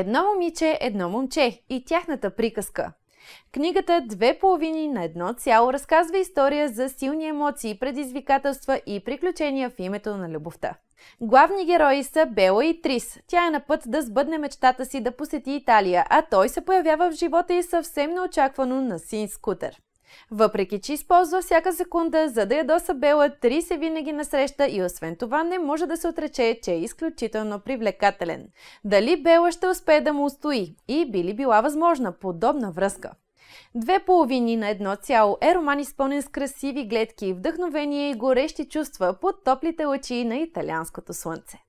Едно момиче, едно момче и тяхната приказка. Книгата Две половини на едно цяло разказва история за силни емоции, предизвикателства и приключения в името на любовта. Главни герои са Бела и Трис. Тя е на път да сбъдне мечтата си да посети Италия, а той се появява в живота и съвсем неочаквано на син скутер. Въпреки, че използва всяка секунда, за да ядоса Бела, Три се винаги насреща и освен това не може да се отрече, че е изключително привлекателен. Дали Бела ще успее да му устои? И би ли била възможна подобна връзка? Две половини на едно цяло е роман изпълнен с красиви гледки, вдъхновение и горещи чувства под топлите лъчи на италианското слънце.